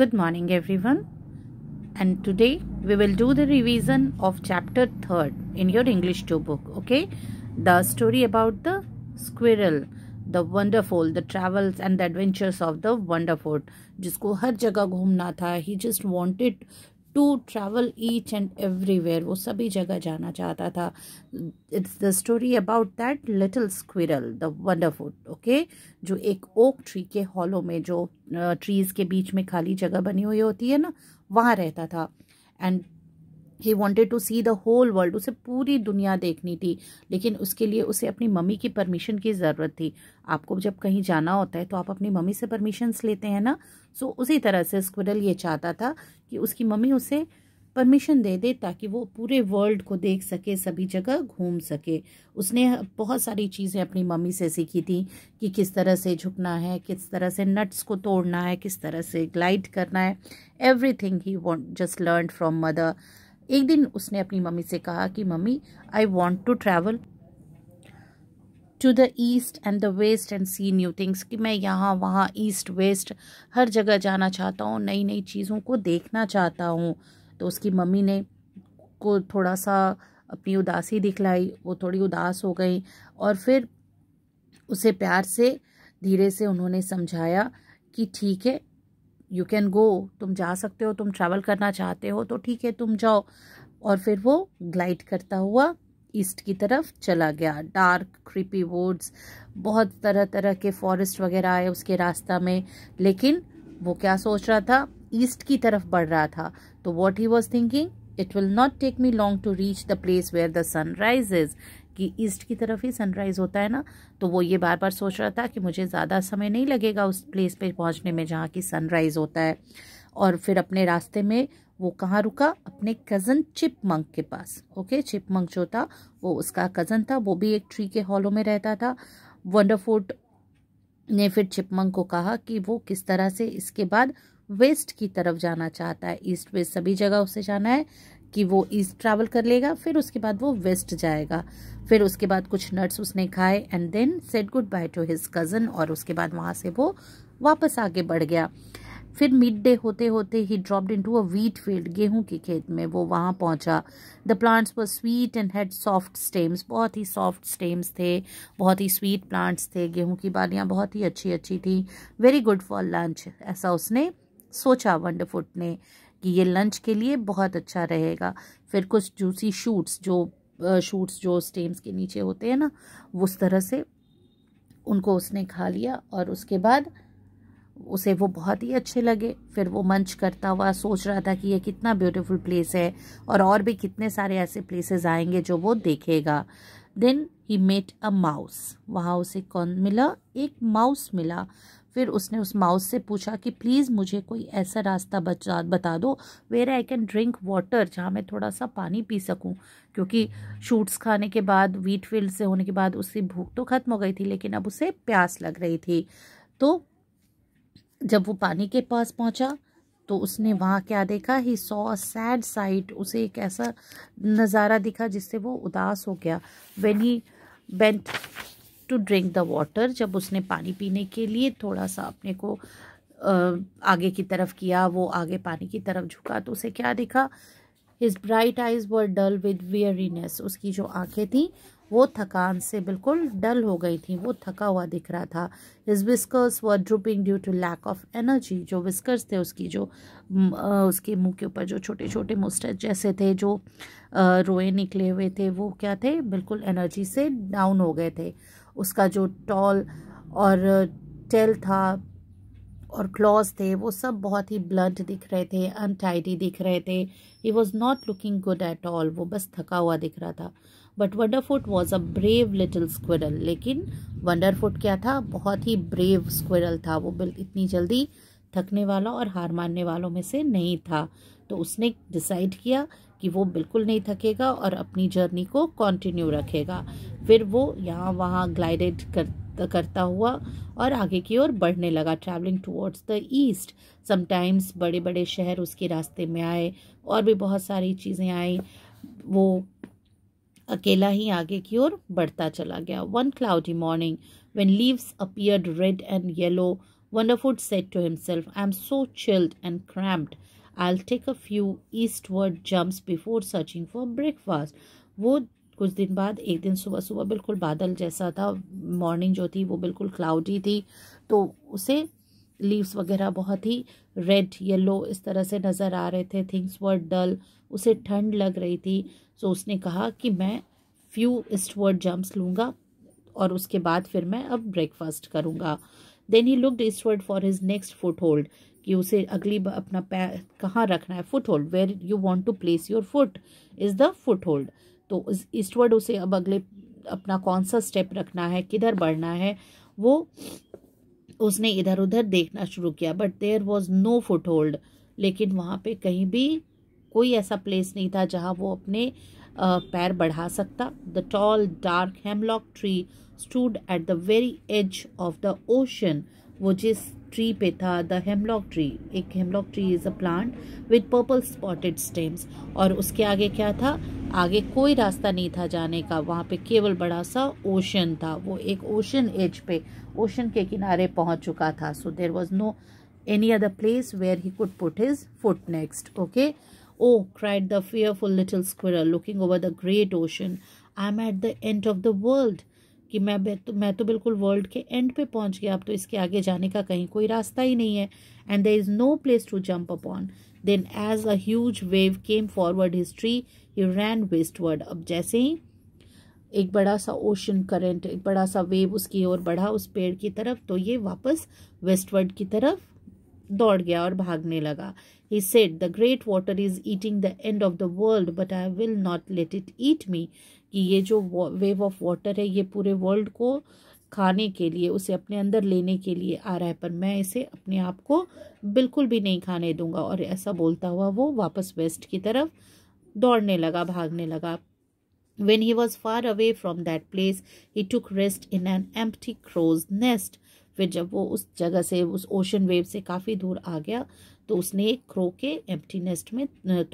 Good morning everyone and today we will do the revision of chapter 3rd in your English 2 book okay the story about the squirrel the wonderful, the travels and the adventures of the wonderful जिसको हर जगह घूमना था he just wanted. To travel each and everywhere वो सभी जगह जाना चाहता था it's the story about that little squirrel the wonderful oak जो एक ओक ट्री के हॉलो में जो ट्रीज़ uh, के बीच में खाली जगह बनी हुई होती है ना वहाँ रहता था and he wanted to see the whole world उसे पूरी दुनिया देखनी थी लेकिन उसके लिए उसे अपनी मम्मी की परमिशन की ज़रूरत थी आपको जब कहीं जाना होता है तो आप अपनी मम्मी से परमिशंस लेते हैं ना सो उसी तरह से स्क्विडल ये चाहता था कि उसकी मम्मी उसे परमिशन दे दे ताकि वो पूरे वर्ल्ड को देख सके सभी जगह घूम सके उसने बहुत सारी चीज़ें अपनी मम्मी से सीखी थी कि किस तरह से झुकना है किस तरह से नट्स को तोड़ना है किस तरह से ग्लाइड करना है everything he want just learn from mother एक दिन उसने अपनी मम्मी से कहा कि mummy I want to travel to the east and the west and see new things कि मैं यहाँ वहाँ ईस्ट वेस्ट हर जगह जाना चाहता हूँ नई नई चीज़ों को देखना चाहता हूँ तो उसकी मम्मी ने को थोड़ा सा अपनी उदासी दिखलाई वो थोड़ी उदास हो गई और फिर उसे प्यार से धीरे से उन्होंने समझाया कि ठीक है यू कैन गो तुम जा सकते हो तुम ट्रैवल करना चाहते हो तो ठीक है तुम जाओ और फिर वो ग्लाइड करता हुआ ईस्ट की तरफ चला गया डार्क क्रिपी वुड्स बहुत तरह तरह के फॉरेस्ट वगैरह आए उसके रास्ता में लेकिन वो क्या सोच रहा था ईस्ट की तरफ बढ़ रहा था तो what he was thinking it will not take me long to reach the place where the sun rises कि ईस्ट की तरफ ही सनराइज़ होता है ना तो वो ये बार बार सोच रहा था कि मुझे ज़्यादा समय नहीं लगेगा उस प्लेस पे पहुंचने में जहाँ की सनराइज़ होता है और फिर अपने रास्ते में वो कहाँ रुका अपने कज़न चिप मंक के पास ओके चिप मंक जो था वो उसका कज़न था वो भी एक ट्री के हॉलों में रहता था वंडरफुट ने फिर चिपमंग को कहा कि वो किस तरह से इसके बाद वेस्ट की तरफ जाना चाहता है ईस्ट वेस्ट सभी जगह उसे जाना है कि वो ईस्ट ट्रैवल कर लेगा फिर उसके बाद वो वेस्ट जाएगा फिर उसके बाद कुछ नट्स उसने खाए and then said goodbye to his cousin और उसके बाद वहाँ से वो वापस आगे बढ़ गया फिर मिड डे होते होते ही dropped into a wheat field गेहूं के खेत में वो वहाँ पहुँचा the plants were sweet and had soft stems बहुत ही सॉफ्ट स्टेम्स थे बहुत ही स्वीट प्लांट्स थे गेहूं की बालियाँ बहुत ही अच्छी अच्छी थी वेरी गुड फॉर लंच ऐसा उसने सोचा वंडरफुट ने कि ये लंच के लिए बहुत अच्छा रहेगा फिर कुछ जूसी शूट्स जो शूट्स जो स्टेम्स के नीचे होते हैं ना उस तरह से उनको उसने खा लिया और उसके बाद उसे वो बहुत ही अच्छे लगे फिर वो मंच करता हुआ सोच रहा था कि ये कितना ब्यूटीफुल प्लेस है और और भी कितने सारे ऐसे प्लेसेस आएंगे जो वो देखेगा then he met a mouse वहाँ उसे कौन मिला एक माउस मिला फिर उसने उस माउस से पूछा कि प्लीज़ मुझे कोई ऐसा रास्ता बचा बता दो where I can drink water जहाँ मैं थोड़ा सा पानी पी सकूँ क्योंकि शूट्स खाने के बाद वीट फील्ड से होने के बाद उसकी भूख तो ख़त्म हो गई थी लेकिन अब उसे प्यास लग रही थी तो जब वो पानी के पास पहुँचा तो उसने वहाँ क्या देखा he saw a sad sight उसे एक ऐसा नज़ारा दिखा जिससे वो उदास हो गया when he bent to drink the water जब उसने पानी पीने के लिए थोड़ा सा अपने को आगे की तरफ किया वो आगे पानी की तरफ झुका तो उसे क्या दिखा his bright eyes were dull with weariness उसकी जो आंखें थीं वो थकान से बिल्कुल डल हो गई थी वो थका हुआ दिख रहा था his whiskers were drooping due to lack of energy जो विस्कर्स थे उसकी जो उसके मुंह के ऊपर जो छोटे छोटे मुस्टर जैसे थे जो रोए निकले हुए थे वो क्या थे बिल्कुल एनर्जी से डाउन हो गए थे उसका जो टॉल और टेल था और क्लॉज थे वो सब बहुत ही ब्लड दिख रहे थे अनटाइडी दिख रहे थे he was not looking good at all वो बस थका हुआ दिख रहा था but Wonderfoot was a brave little squirrel लेकिन वंडरफुट क्या था बहुत ही ब्रेव स्क्विरल था वो इतनी जल्दी थकने वाला और हार मानने वालों में से नहीं था तो उसने डिसाइड किया कि वो बिल्कुल नहीं थकेगा और अपनी जर्नी को कंटिन्यू रखेगा फिर वो यहाँ वहाँ ग्लाइडेड कर करता हुआ और आगे की ओर बढ़ने लगा travelling towards the east sometimes बड़े बड़े शहर उसके रास्ते में आए और भी बहुत सारी चीज़ें आई वो अकेला ही आगे की ओर बढ़ता चला गया one cloudy morning when leaves appear red and yellow Wonderfoot said to himself, I am so chilled and cramped. I'll take a few eastward jumps before searching for breakfast. वो कुछ दिन बाद एक दिन सुबह सुबह बिल्कुल बादल जैसा था मॉर्निंग जो थी वो बिल्कुल क्लाउडी थी तो उसे लीव्स वगैरह बहुत ही रेड येलो इस तरह से नज़र आ रहे थे थिंग्स वर डल उसे ठंड लग रही थी सो उसने कहा कि मैं फ्यू ईस्टवर्ड जम्प्स लूँगा और उसके बाद फिर मैं अब ब्रेकफास्ट करूँगा then he looked eastward for his next foothold कि उसे अगली अपना पैर कहाँ रखना है foothold where you want to place your foot is the foothold तो ईस्टवर्ड उसे अब अगले अपना कौन सा स्टेप रखना है किधर बढ़ना है वो उसने इधर उधर देखना शुरू किया but there was no foothold लेकिन वहाँ पे कहीं भी कोई ऐसा प्लेस नहीं था जहाँ वो अपने पैर बढ़ा सकता the tall dark hemlock tree stood at the very edge of the ocean Vogis tree petha, the hemlock tree. एक hemlock tree is a plant with purple spotted stems. और उसके आगे क्या था आगे कोई रास्ता नहीं था जाने का वहाँ पे केवल बड़ा सा ocean था वो एक ocean edge पे ocean के किनारे पहुँच चुका था So there was no any other place where he could put his foot next. Okay? Oh, cried the fearful little squirrel, looking over the great ocean. I'm at the end of the world. कि मैं तो- मैं तो बिल्कुल world के and पे पहुंच गया अब तो इसके आगे जाने का कहीं कोई रास्ता ही नहीं है and there is no place to jump upon then as a huge wave came forward history you ran westward अब जैसे ही एक बड़ा सा ओशन करंट एक बड़ा सा वेव उसकी ओर बढ़ा उस पेड़ की तरफ तो ये वापस वेस्टवर्ड की तरफ दौड़ गया और भागने लगा he said the great water is eating the end of the world but I will not let it eat me कि ये जो वेव ऑफ वाटर है ये पूरे वर्ल्ड को खाने के लिए उसे अपने अंदर लेने के लिए आ रहा है पर मैं इसे अपने आप को बिल्कुल भी नहीं खाने दूंगा और ऐसा बोलता हुआ वो वापस वेस्ट की तरफ दौड़ने लगा भागने लगा when he was far away from that place he took rest in an empty crow's nest फिर जब वो उस जगह से उस ओशन वेव से काफ़ी दूर आ गया तो उसने एक क्रो के एम्प्टी नेस्ट में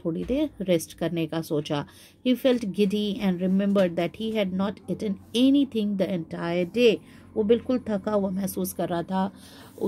थोड़ी देर रेस्ट करने का सोचा he felt giddy and remember that he had not eaten anything the entire day वो बिल्कुल थका हुआ महसूस कर रहा था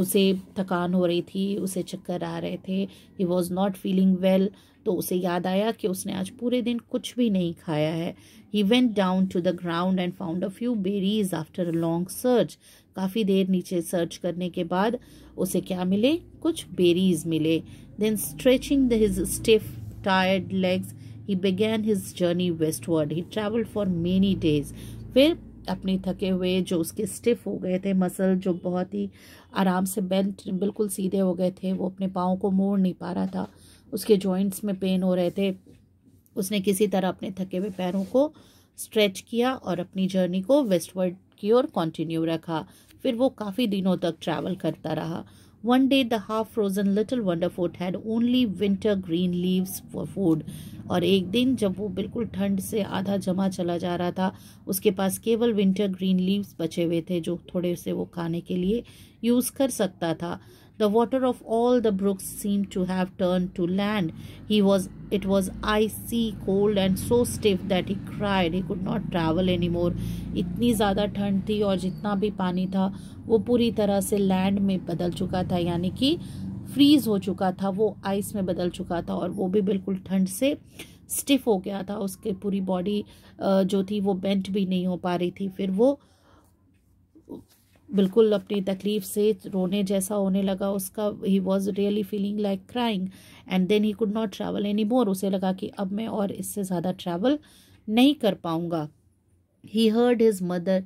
उसे थकान हो रही थी उसे चक्कर आ रहे थे he was not feeling well तो उसे याद आया कि उसने आज पूरे दिन कुछ भी नहीं खाया है he went down to the ground and found a few berries after a long search काफ़ी देर नीचे सर्च करने के बाद उसे क्या मिले कुछ बेरीज मिले then stretching the his stiff tired legs he began his journey westward he travel for many days फिर अपने थके हुए जो उसके स्टिफ हो गए थे मसल जो बहुत ही आराम से बेंट बिल्कुल सीधे हो गए थे वो अपने पाँव को मोड़ नहीं पा रहा था उसके जॉइंट्स में पेन हो रहे थे उसने किसी तरह अपने थके हुए पैरों को स्ट्रेच किया और अपनी जर्नी को वेस्टवर्ड की ओर कंटिन्यू रखा फिर वो काफ़ी दिनों तक ट्रैवल करता रहा one day the frozen frozen little wonderfoot had only wintergreen leaves for food और एक दिन जब वो बिल्कुल ठंड से आधा जमा चला जा रहा था उसके पास केवल विंटर ग्रीन लीव्स बचे हुए थे जो थोड़े से वो खाने के लिए यूज़ कर सकता था The water of all the brooks seemed to have turned to land. He was it was icy cold and so stiff that he cried. He could not travel anymore. itni zyada thand thi aur jitna bhi pani tha wo puri tarah se land mein badal chuka tha yani ki freeze हो चुका था वो ice में बदल चुका था और वो भी बिल्कुल ठंड से स्टिफ हो गया था उसके पूरी बॉडी जो थी वो बेंट भी नहीं हो पा रही थी फिर वो बिल्कुल अपनी तकलीफ से रोने जैसा होने लगा उसका he was really feeling like crying and then he could not travel any more उसे लगा कि अब मैं और इससे ज़्यादा ट्रैवल नहीं कर पाऊँगा he heard his mother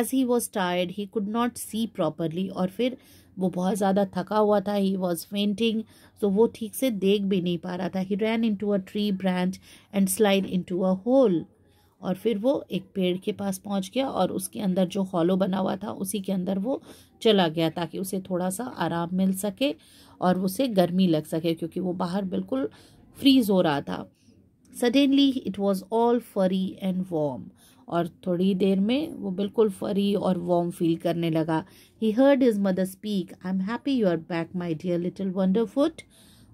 as he was tired he could not see properly और फिर वो बहुत ज़्यादा थका हुआ था ही वॉज फेंटिंग तो वो ठीक से देख भी नहीं पा रहा था he ran into a tree branch and slide into a hole और फिर वो एक पेड़ के पास पहुंच गया और उसके अंदर जो हॉलो बना हुआ था उसी के अंदर वो चला गया ताकि उसे थोड़ा सा आराम मिल सके और उसे गर्मी लग सके क्योंकि वो बाहर बिल्कुल फ्रीज हो रहा था suddenly it was all furry and warm और थोड़ी देर में वो बिल्कुल फरी और वॉम फील करने लगा he heard his mother speak I am happy you are back my dear little Wonderfoot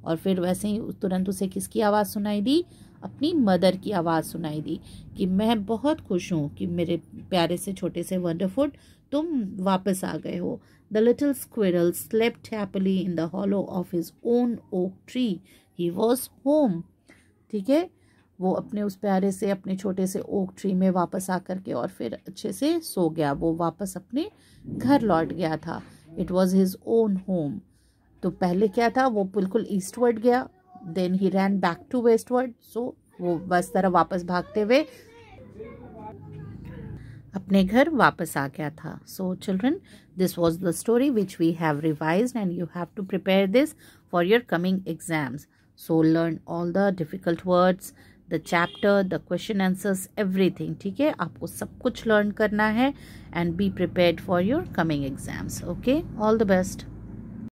और फिर वैसे ही तुरंत उसे किसकी आवाज़ सुनाई दी अपनी मदर की आवाज़ सुनाई दी कि मैं बहुत खुश हूँ कि मेरे प्यारे से छोटे से वंडरफुड तुम वापस आ गए हो the little squirrel slept happily in the hollow of his own oak tree he was home ठीक है वो अपने उस प्यारे से अपने छोटे से ओक ट्री में वापस आ करके के और फिर अच्छे से सो गया वो वापस अपने घर लौट गया था it was his own home तो पहले क्या था वो बिल्कुल ईस्टवर्ड गया then he ran back to westward so वो बस तरह वापस भागते हुए अपने घर वापस आ गया था so children this was the story which we have revise and you have to prepare this for your coming exams so learn all the difficult words the chapter the question answers everything ठीक है आपको सब कुछ learn करना है and be prepare for your coming exams okay all the best